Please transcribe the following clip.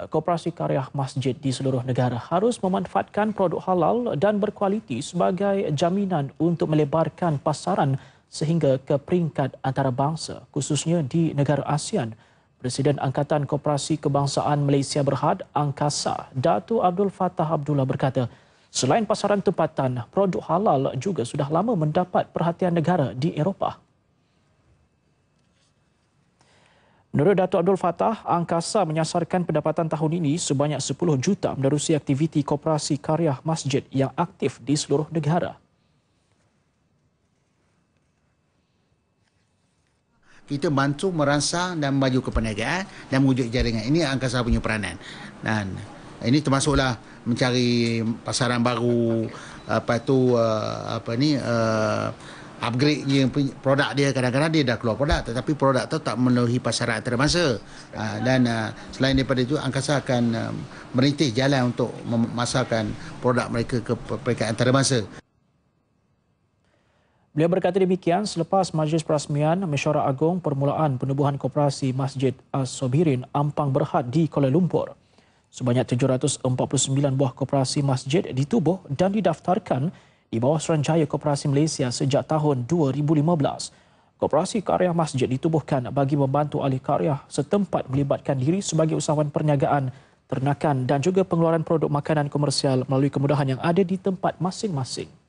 Eh, koperasi Karya Masjid di seluruh negara harus memanfaatkan produk halal dan berkualiti sebagai jaminan untuk melebarkan pasaran sehingga ke peringkat antarabangsa, khususnya di negara ASEAN. Presiden Angkatan Koperasi Kebangsaan Malaysia Berhad, Angkasa, Datu Abdul Fatah Abdullah berkata, selain pasaran tempatan, produk halal juga sudah lama mendapat perhatian negara di Eropah. Menurut Dato Abdul Fatah, angkasa menyasarkan pendapatan tahun ini sebanyak 10 juta menerusi aktiviti koperasi karya masjid yang aktif di seluruh negara. kita bantu merangsang dan maju ke perniagaan dan wujud jaringan. Ini angkasa punya peranan. Dan ini termasuklah mencari pasaran baru apa tu eh, apa ni uh, upgrade produk dia kadang-kadang dia dah keluar produk tetapi produk tu tak memenuhi pasaran antarabangsa ah, dan ah, selain daripada itu angkasa akan ah, merintih jalan untuk memasarkan produk mereka ke peringkat antarabangsa Beliau berkata demikian selepas Majlis Perasmian Mesyuarat agung Permulaan Penubuhan Koperasi Masjid As-Sobirin Ampang Berhad di Kuala Lumpur. Sebanyak 749 buah koperasi masjid ditubuh dan didaftarkan di bawah serancaya Koperasi Malaysia sejak tahun 2015. Koperasi Karya Masjid ditubuhkan bagi membantu ahli karya setempat melibatkan diri sebagai usahawan perniagaan, ternakan dan juga pengeluaran produk makanan komersial melalui kemudahan yang ada di tempat masing-masing.